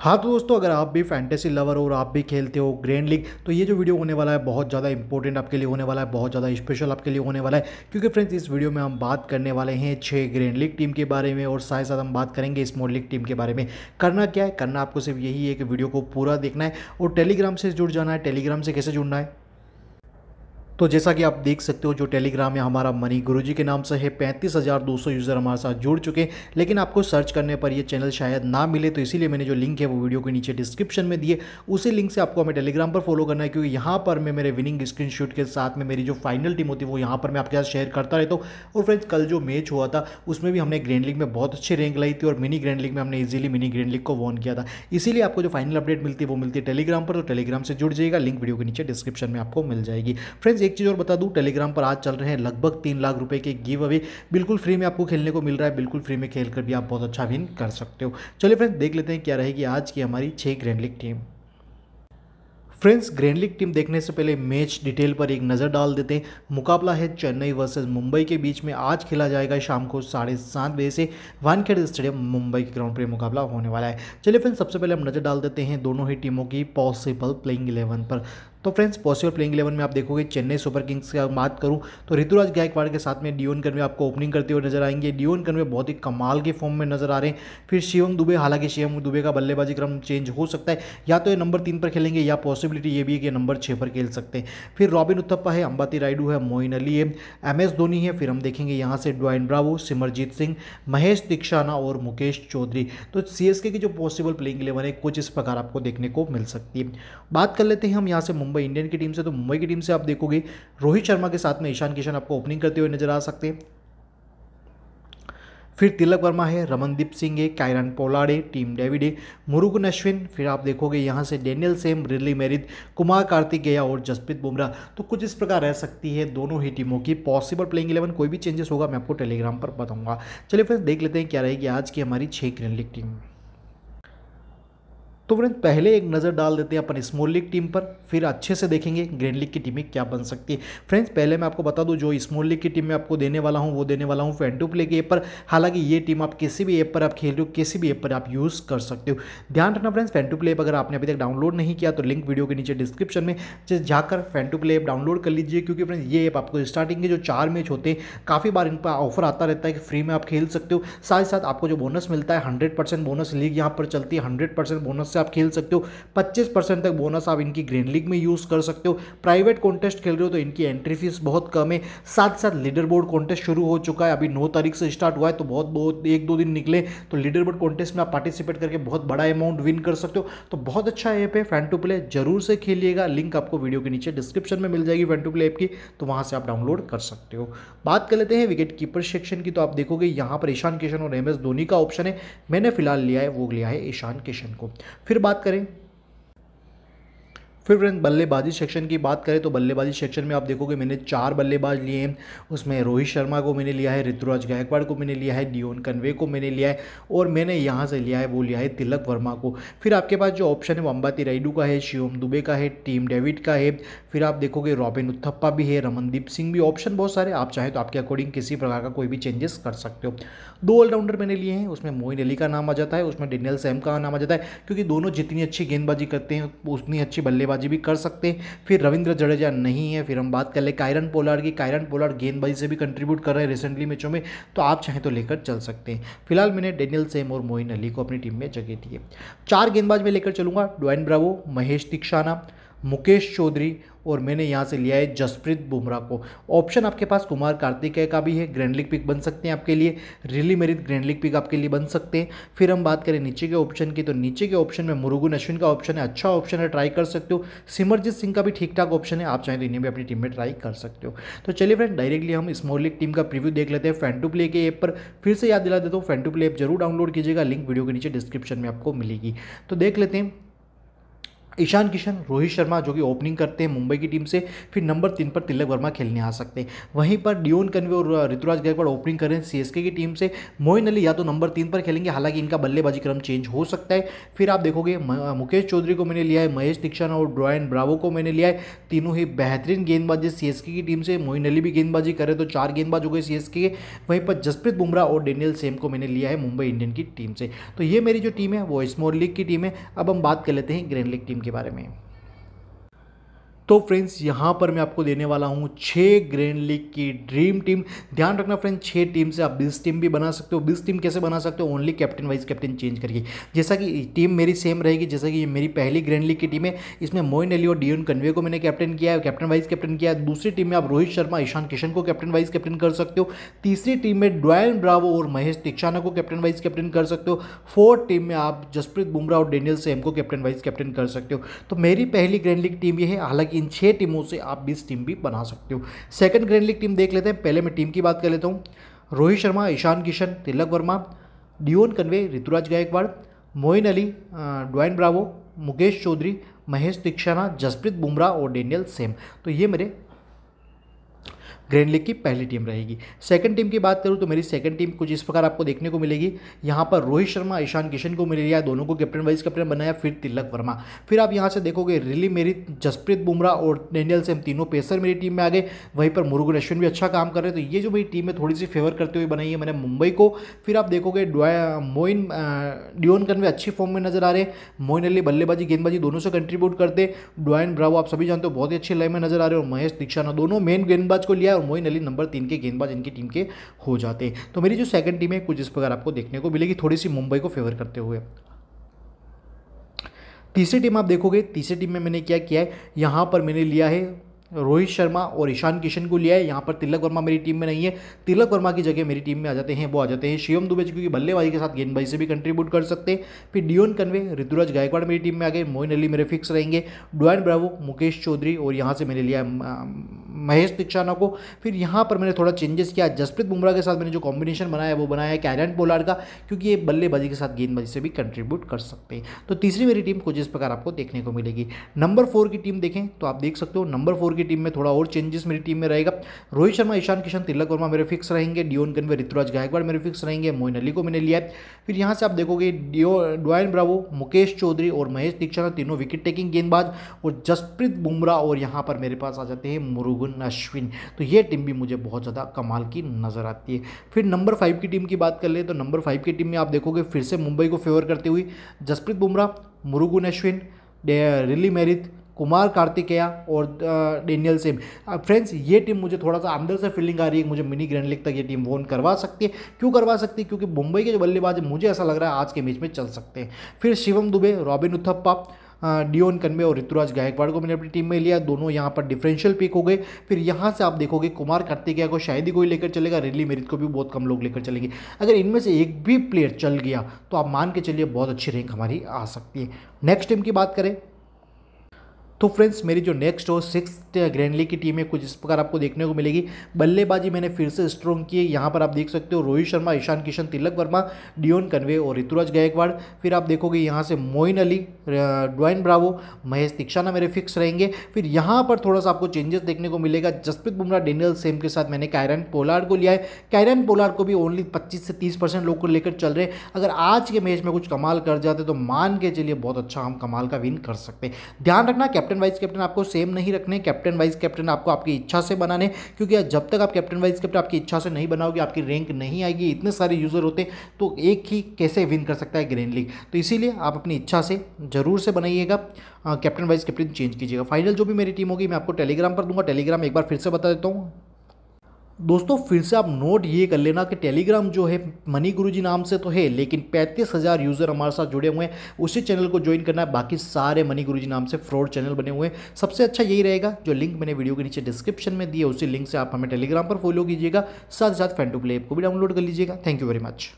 हाँ तो दोस्तों अगर आप भी फैंटेसी लवर हो और आप भी खेलते हो ग्रैंड लीग तो ये जो वीडियो होने वाला है बहुत ज़्यादा इंपॉर्टेंट आपके लिए होने वाला है बहुत ज़्यादा स्पेशल आपके लिए होने वाला है क्योंकि फ्रेंड्स इस वीडियो में हम बात करने वाले हैं छः ग्रैंड लीग टीम के बारे में और साथ साथ हम बात करेंगे स्मॉल लीग टीम के बारे में करना क्या है करना आपको सिर्फ यही है कि वीडियो को पूरा देखना है और टेलीग्राम से जुड़ जाना है टेलीग्राम से कैसे जुड़ना है तो जैसा कि आप देख सकते हो जो टेलीग्राम है हमारा मनी गुरु के नाम से है पैंतीस हज़ार दो सौ यूज़र हमारे साथ जुड़ चुके हैं लेकिन आपको सर्च करने पर ये चैनल शायद ना मिले तो इसीलिए मैंने जो लिंक है वो वीडियो के नीचे डिस्क्रिप्शन में दिए उसी लिंक से आपको हमें टेलीग्राम पर फॉलो करना है क्योंकि यहाँ पर मैं मेरे विनिंग स्क्रीन के साथ में मेरी जो फाइनल टीम होती है वो यहाँ पर मैं आपके साथ शेयर करता रहता हूँ और फ्रेंड्स कल जो मैच हुआ था उसमें भी हमने ग्रैंड लीग में बहुत अच्छी रैंक लाई थी और मिनी ग्रैंड लीग में हमने इजीली मिनी ग्रैंड लीग को वॉन किया था इसीलिए आपको जो फाइनल अपडेट मिलती है वो मिलती है टेलीग्राम पर तो टेलीग्राम से जुड़ जाएगा लिंक वीडियो के नीचे डिस्क्रिप्शन में आपको मिल जाएगी फ्रेंड्स एक चीज़ और बता दूँ टेलीग्राम पर आज चल रहे हैं लगभग तीन लाख रुपए के गिव अवे बिल्कुल फ्री में आपको खेलने को मिल रहा है बिल्कुल फ्री में खेलकर भी आप बहुत अच्छा विन कर सकते हो चलिए फ्रेंड्स देख लेते हैं क्या रहेगी आज की हमारी छः grand league team friends grand league team देखने से पहले मैच डिटेल पर एक नज़र डाल देते हैं मुकाबला है चेन्नई वर्सेस मुंबई के बीच में आज खेला जाएगा शाम को साढ़े सात बजे से वानखेड़े स्टेडियम मुंबई के ग्राउंड पर मुकाबला होने वाला है चलिए फ्रेंड्स सबसे पहले हम नज़र डाल देते हैं दोनों ही टीमों की पॉसिबल प्लेइंग इलेवन पर तो फ्रेंड्स पॉसिबल प्लेइंग इलेवन में आप देखोगे चेन्नई सुपर किंग्स की बात करूँ तो ऋतुराज गायकवाड़ के साथ में डीओन कन्वे आपको ओपनिंग करते हुए नजर आएंगे डीओन कन्वे बहुत ही कमाल के फॉर्म में नजर आ रहे हैं फिर शिवम दुबे हालांकि शिवम दुबे का बल्लेबाजी क्रम चेंज हो सकता है या तो ये नंबर तीन पर खेलेंगे या पॉसिबिलिटी ये भी है कि नंबर छः पर खेल सकते हैं फिर रॉबिन उत्थप्पा है अंबाती रायडू है मोइन अली है एम एस धोनी है फिर हम देखेंगे यहाँ से ड्वाइन ब्रावो सिमरजीत सिंह महेश दीक्षाना और मुकेश चौधरी तो सीएसके की जो पॉसिबल प्लेइंग इलेवन है कुछ इस प्रकार आपको देखने को मिल सकती है बात कर लेते हैं हम यहाँ से मुंबई इंडियन की टीम से तो मुंबई की टीम से आप देखोगे रोहित शर्मा के साथ में ईशान किशन आपको ओपनिंग करते हुए नजर आ सकते हैं फिर तिलक वर्मा है रमनदीप सिंह है कायरन पोलाड़े टीम डेविड है मुरुगन अश्विन फिर आप देखोगे यहाँ से Daniel Sams Riley Meredith Kumar Kartikeya और जसप्रीत बुमराह तो कुछ इस प्रकार रह सकती है दोनों ही टीमों की पॉसिबल प्लेइंग इलेवन कोई भी चेंजेस होगा मैं आपको टेलीग्राम पर बताऊंगा चलिए फिर देख लेते हैं क्या रहेगी आज की हमारी छः ग्रीन लीग टीम तो फ्रेंड्स पहले एक नज़र डाल देते हैं अपन स्मॉल लीग टीम पर फिर अच्छे से देखेंगे ग्रैंड लीग की टीमें क्या बन सकती है फ्रेंड्स पहले मैं आपको बता दूं जो स्मॉल लीग की टीम मैं आपको देने वाला हूं वो देने वाला हूं फैंटू प्ले के ऐप पर हालांकि ये टीम आप किसी भी ऐप पर आप खेल रहे हो किसी भी ऐप पर आप यूज़ कर सकते हो ध्यान रखना फ्रेंड्स फैंटू प्ले अगर आपने अभी तक डाउनलोड नहीं किया तो लिंक वीडियो के नीचे डिस्क्रिप्शन में जाकर फैंटू प्ले ऐप डाउनलोड कर लीजिए क्योंकि फ्रेंड्स ये ऐप आपको स्टार्टिंग के जो चार मैच होते हैं काफ़ी बार इन पर ऑफर आता रहता है कि फ्री में आप खेल सकते हो साथ ही साथ आपको जो बोनस मिलता है हंड्रेड बोनस लीग यहाँ पर चलती है हंड्रेड बोनस से आप खेल सकते हो पच्चीस परसेंट तक बोनस आप इनकी ग्रीन लीग में यूज़ कर सकते हो प्राइवेट कॉन्टेस्ट खेल रहे हो तो इनकी एंट्री फीस बहुत कम है साथ साथ लीडर बोर्ड कॉन्टेस्ट शुरू हो चुका है अभी नौ तारीख से स्टार्ट हुआ है तो बहुत बहुत एक दो दिन निकले तो लीडर बोर्ड कॉन्टेस्ट में आप पार्टिसिपेट करके बहुत बड़ा अमाउंट विन कर सकते हो तो बहुत अच्छा ऐप है फैन टू प्ले जरूर से खेलिएगा लिंक आपको वीडियो के नीचे डिस्क्रिप्शन में मिल जाएगी फैन टू प्ले ऐप की तो वहाँ से आप डाउनलोड कर सकते हो बात कर लेते हैं विकेट कीपर सेक्शन की तो आप देखोगे यहाँ पर ईशान किशन और एम एस धोनी का ऑप्शन है मैंने फिलहाल लिया है वो लिया है ईशान किशन को फिर बात करें फिर फ्रेंड बल्लेबाजी सेक्शन की बात करें तो बल्लेबाजी सेक्शन में आप देखोगे मैंने चार बल्लेबाज लिए हैं उसमें रोहित शर्मा को मैंने लिया है ऋतुराज गायकवाड़ को मैंने लिया है डियोन कन्वे को मैंने लिया है और मैंने यहाँ से लिया है वो लिया है तिलक वर्मा को फिर आपके पास जो ऑप्शन है वो अंबाती राइडू का है शिवम दुबे का है टीम डेविड का है फिर आप देखोगे रॉबिन उत्थप्पा भी है रमनदीप सिंह भी ऑप्शन बहुत सारे आप चाहें तो आपके अकॉर्डिंग किसी प्रकार का कोई भी चेंजेस कर सकते हो दो ऑलराउंडर मैंने लिए हैं उसमें मोइन अली का नाम आ जाता है उसमें डेनियल सैम का नाम आ जाता है क्योंकि दोनों जितनी अच्छी गेंदबाजी करते हैं उतनी अच्छी बल्लेबाजी गेंदबाजी भी कर सकते फिर रविंद्र जडेजा नहीं है फिर हम बात कर ले कायरन पोलार्ड की कायरन पोलार्ड गेंदबाजी से भी कंट्रीब्यूट कर रहे हैं रिसेंटली मैचों में तो आप चाहें तो लेकर चल सकते हैं फिलहाल मैंने डेनियल सेम और मोइन अली को अपनी टीम में जगह दी है चार गेंदबाज में लेकर चलूंगा डोइन ब्रावो महेश दीक्षाना मुकेश चौधरी और मैंने यहाँ से लिया है जसप्रीत बुमराह को ऑप्शन आपके पास कुमार कार्तिकेय का भी है ग्रैंड लीग पिक बन सकते हैं आपके लिए Riley Meredith grand league pick आपके लिए बन सकते हैं फिर हम बात करें नीचे के ऑप्शन की तो नीचे के ऑप्शन में मुरुगुन अश्विन का ऑप्शन है अच्छा ऑप्शन है ट्राई कर सकते हो सिमरजीत सिंह का भी ठीक ठाक ऑप्शन है आप चाहें तो इन्हें भी अपनी टीम में ट्राई कर सकते हो तो चलिए फ्रेंड डायरेक्टली हम स्मॉल लीग टीम का प्रिव्यू देख लेते हैं फैन टू प्ले के ऐप पर फिर से याद दिला देता हूँ फैन टू प्ले ऐप जरूर डाउनलोड कीजिएगा लिंक वीडियो के नीचे डिस्क्रिप्शन में आपको मिलेगी तो देख लेते हैं ईशान किशन रोहित शर्मा जो कि ओपनिंग करते हैं मुंबई की टीम से फिर नंबर तीन पर तिलक वर्मा खेलने आ सकते हैं वहीं पर डिओन कन्वे और ऋतुराज गायकवाड़ ओपनिंग कर रहे हैं सीएसके की टीम से मोइन अली या तो नंबर तीन पर खेलेंगे हालांकि इनका बल्लेबाजी क्रम चेंज हो सकता है फिर आप देखोगे मुकेश चौधरी को मैंने लिया है महेश दीक्षण और ड्रॉयन ब्रावो को मैंने लिया है तीनों ही बेहतरीन गेंदबाजी सीएसके की टीम से मोइन अली भी गेंदबाजी करे तो चार गेंदबाज हो गए सीएसके के वहीं पर जसप्रीत बुमराह और डेनियल सेम को मैंने लिया है मुंबई इंडियन की टीम से तो ये मेरी जो टीम है वो स्मॉल लीग की टीम है अब हम बात कर लेते हैं ग्रैंड लीग टीम के के बारे में तो फ्रेंड्स यहाँ पर मैं आपको देने वाला हूँ छः ग्रैंड लीग की ड्रीम टीम ध्यान रखना फ्रेंड्स छः टीम से आप बीस टीम भी बना सकते हो बीस टीम कैसे बना सकते हो only captain vice captain change करके जैसा कि टीम मेरी सेम रहेगी जैसा कि ये मेरी पहली ग्रैंड लीग की टीम है इसमें मोइन अली और एन कन्वे को मैंने कैप्टन किया है कैप्टन वाइज कैप्टन किया है दूसरी टीम में आप रोहित शर्मा ईशान किशन को कैप्टन वाइज कैप्टन कर सकते हो तीसरी टीम में डोयल ब्रावो और महेश दीक्षाना को कैप्टन वाइज कैप्टन कर सकते हो फोर्थ टीम में आप जसप्रीत बुमराह और डेनियल सेम को कैप्टन वाइज कैप्टन कर सकते हो तो मेरी पहली ग्रैंड लीग टीम ये है हालांकि इन छह टीमों से आप बीस टीम भी बना सकते हो सेकंड ग्रैंड लीग टीम देख लेते हैं पहले मैं टीम की बात कर लेता हूँ Rohit Sharma Ishan Kishan Tilak Varma Devon Conway Ruturaj Gaikwad Moeen Ali Dwayne Bravo Mukesh Choudhary Mahesh Theekshana Jasprit Bumrah और डेनियल सेम तो ये मेरे ग्रैंड लीग की पहली टीम रहेगी सेकंड टीम की बात करूँ तो मेरी सेकंड टीम कुछ इस प्रकार आपको देखने को मिलेगी यहाँ पर रोहित शर्मा ईशान किशन को मिल गया दोनों को कैप्टन वाइस कैप्टन बनाया फिर तिलक वर्मा फिर आप यहाँ से देखोगे रिली मेरी जसप्रीत बुमराह और डेनियल सेम तीनों पेसर मेरी टीम में आ गए वहीं पर मुरुगन अश्विन भी अच्छा काम कर रहे हैं तो ये जो मेरी टीम है थोड़ी सी फेवर करते हुए बनाई है मैंने मुंबई को फिर आप देखोगे मोइन डिओन कन्वे अच्छी फॉर्म में नजर आ रहे मोइन अली बल्लेबाजी गेंदबाजी दोनों से कंट्रीब्यूट करते डॉयन ब्रावो आप सभी जानते हो बहुत ही अच्छे लय में नजर आ रहे हो महेश दीक्षाना दोनों मेन गेंदबाज को लिया और मोइन अली नंबर तीन के गेंदबाज इनकी टीम के हो जाते तो मेरी जो सेकंड टीम है कुछ इस प्रकार आपको देखने को मिलेगी थोड़ी सी मुंबई को फेवर करते हुए तीसरी टीम आप देखोगे तीसरी टीम में मैंने क्या किया है यहाँ पर मैंने लिया है रोहित शर्मा और ईशान किशन को लिया है यहाँ पर तिलक वर्मा मेरी टीम में नहीं है तिलक वर्मा की जगह मेरी टीम में आ जाते हैं वो आ जाते हैं शिवम दुबे क्योंकि बल्लेबाजी के साथ गेंदबाजी से भी कंट्रीब्यूट कर सकते हैं फिर डियोन कन्वे ऋतुराज गायकवाड़ मेरी टीम में आ गए मोइन अली मेरे फिक्स रहेंगे डुआन ब्रावो मुकेश चौधरी और यहाँ से मैंने लिया महेश दीक्षाना को फिर यहाँ पर मैंने थोड़ा चेंजेस किया जसप्रीत बुमराह के साथ मैंने जो कॉम्बिनेशन बनाया वो बनाया है कैरन बोलार का क्योंकि ये बल्लेबाजी के साथ गेंदबाजी से भी कंट्रीब्यूट कर सकते हैं तो तीसरी मेरी टीम को जिस प्रकार आपको देखने को मिलेगी नंबर फोर की टीम देखें तो आप देख सकते हो नंबर फोर की टीम में थोड़ा और चेंजेस मेरी टीम में रहेगा रोहित शर्मा ईशान किशन तिलक वर्मा मेरे फिक्स रहेंगे डियोन गनवे ऋतुराज गायकवाड़ मेरे फिक्स रहेंगे मोइन अली को मैंने लिया फिर यहाँ से आप देखोगे डियो डोयन ब्रावो मुकेश चौधरी और महेश दीक्षा तीनों विकेट टेकिंग गेंदबाज और जसप्रीत बुमराह और यहाँ पर मेरे पास आ जाते हैं मुरुगन अश्विन तो ये टीम भी मुझे बहुत ज़्यादा कमाल की नज़र आती है फिर नंबर फाइव की टीम की बात कर ले तो नंबर फाइव की टीम में आप देखोगे फिर से मुंबई को फेवर करते हुए जसप्रीत बुमराह मुरुगुन अश्विन रिली मेरिथ कुमार कार्तिकेया और डेनियल सिम फ्रेंड्स ये टीम मुझे थोड़ा सा अंदर से फीलिंग आ रही है मुझे मिनी ग्रैंड लीग तक ये टीम वोन करवा सकती है क्यों करवा सकती है क्योंकि मुंबई के जो बल्लेबाज मुझे ऐसा लग रहा है आज के मैच में चल सकते हैं फिर शिवम दुबे रॉबिन उथप्पा डिओन कन्वे और ऋतुराज गायकवाड़ को मैंने अपनी टीम में लिया दोनों यहाँ पर डिफरेंशियल पिक हो गए फिर यहाँ से आप देखोगे कुमार कार्तिकेया को शायद ही कोई लेकर चलेगा रिली मेरित को भी बहुत कम लोग लेकर चलेंगे अगर इनमें से एक भी प्लेयर चल गया तो आप मान के चलिए बहुत अच्छी रैंक हमारी आ सकती है नेक्स्ट टीम की बात करें तो फ्रेंड्स मेरी जो नेक्स्ट और सिक्स ग्रैंड लीग की टीम है कुछ इस प्रकार आपको देखने को मिलेगी बल्लेबाजी मैंने फिर से स्ट्रॉन्ग की है यहाँ पर आप देख सकते हो रोहित शर्मा ईशान किशन तिलक वर्मा डियोन कन्वे और ऋतुराज गायकवाड़ फिर आप देखोगे यहाँ से मोइन अली ड्वाइन ब्रावो महेश दीक्षाना मेरे फिक्स रहेंगे फिर यहाँ पर थोड़ा सा आपको चेंजेस देखने को मिलेगा जसप्रीत बुमराह डेनियल सेम के साथ मैंने कैरन पोलार्ड को लिया है कैरन पोलार्ड को भी ओनली पच्चीस से तीस परसेंट लोग को लेकर चल रहे अगर आज के मैच में कुछ कमाल कर जाते तो मान के चलिए बहुत अच्छा हम कमाल का विन कर सकते हैं ध्यान रखना कैप्टन कैप्टन वाइस कैप्टन आपको सेम नहीं रखने कैप्टन वाइस कैप्टन आपको आपकी इच्छा से बनाने क्योंकि जब तक आप कैप्टन वाइस कैप्टन आपकी इच्छा से नहीं बनाओगे आपकी रैंक नहीं आएगी इतने सारे यूज़र होते तो एक ही कैसे विन कर सकता है ग्रीन लीग तो इसीलिए आप अपनी इच्छा से ज़रूर से बनाइएगा कैप्टन वाइस कैप्टन चेंज कीजिएगा फाइनल जो भी मेरी टीम होगी मैं आपको टेलीग्राम पर दूंगा टेलीग्राम एक बार फिर से बता देता हूँ दोस्तों फिर से आप नोट ये कर लेना कि टेलीग्राम जो है मनी जी नाम से तो है लेकिन पैंतीस हज़ार यूज़र हमारे साथ जुड़े हुए हैं उसी चैनल को ज्वाइन करना है बाकी सारे मनी जी नाम से फ्रॉड चैनल बने हुए हैं सबसे अच्छा यही रहेगा जो लिंक मैंने वीडियो के नीचे डिस्क्रिप्शन में दी है उसी लिंक से आप हमें टेलीग्राम पर फॉलो कीजिएगा साथ ही साथ फैंटू प्ले ऐप को भी डाउनलोड कर लीजिएगा थैंक यू वेरी मच